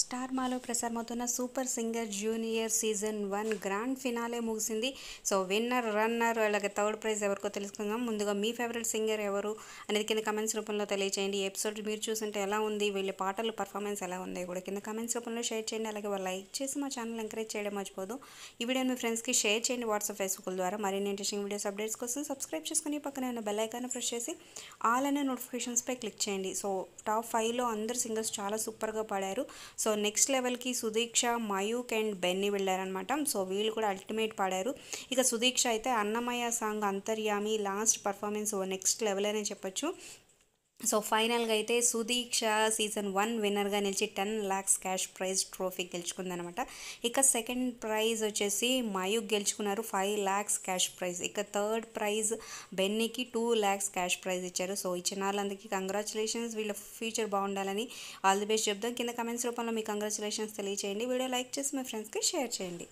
star మాలో ప్రసారమవుతున్న super singer junior season one grand finale ముగిసింది సో విన్నర్ రన్నర్ అలాగే థర్డ్ ప్రైజ్ ఎవరికో తెలుసుకుందాం ముందుగా మీ ఫేవరెట్ సింగర్ ఎవరు అనేది కింద కమెంట్స్ రూపంలో తెలియచేయండి ఎపిసోడ్ మీరు చూసుంటే ఎలా ఉంది వీళ్ళ పాటలు పర్ఫార్మెన్స్ ఎలా ఉంది కూడా కింద కమెంట్స్ రూపంలో షేర్ చేయండి అలాగే వాళ్ళు లైక్ చేసి మా ఛానల్ ఎంకరేజ్ చేయడం మర్చిపోదు ఈ వీడియో మీ ఫ్రెండ్స్కి షేర్ చేయండి వాట్సాప్ ఫేస్బుక్ ద్వారా మరిన్ని ఇంట్రెస్టింగ్ వీడియోస్ అప్డేట్స్ కోసం సబ్స్క్రైబ్ చేసుకుని పక్కన ఉన్న బెల్ ఐకాన్ ప్రెస్ చేసి ఆల్ అనే నోటిఫికేషన్స్పై క్లిక్ చేయండి సో టాప్ ఫైవ్లో అందరు సింగర్స్ చాలా సూపర్గా పాడారు సో నెక్స్ట్ లెవెల్కి సుదీక్ష మయూక్ అండ్ బెన్నీ వెళ్ళారనమాట సో వీళ్ళు కూడా అల్టిమేట్ పాడారు ఇక సుదీక్ష అయితే Annamayya song Antaryami last performance next level అనే చెప్పొచ్చు సో ఫైనల్గా అయితే సుదీక్ష సీజన్ వన్ విన్నర్గా నిలిచి ten lakhs cash prize trophy గెలుచుకుందనమాట ఇక సెకండ్ ప్రైజ్ వచ్చేసి మయూక్ గెలుచుకున్నారు ఫైవ్ ల్యాక్స్ క్యాష్ ప్రైజ్ ఇక థర్డ్ ప్రైజ్ బెన్నీకి టూ ల్యాక్స్ క్యాష్ ప్రైజ్ ఇచ్చారు సో ఇచ్చిన వాళ్ళందరికీ కంగ్రాచులేషన్స్ వీళ్ళ ఫ్యూచర్ బాగుండాలని ఆల్ ది బెస్ట్ చెప్దాం కింద కమెంట్స్ రూపంలో మీ కంగ్రాచులేషన్స్ తెలియచేయండి వీడియో లైక్ చేసి మీ ఫ్రెండ్స్కి షేర్ చేయండి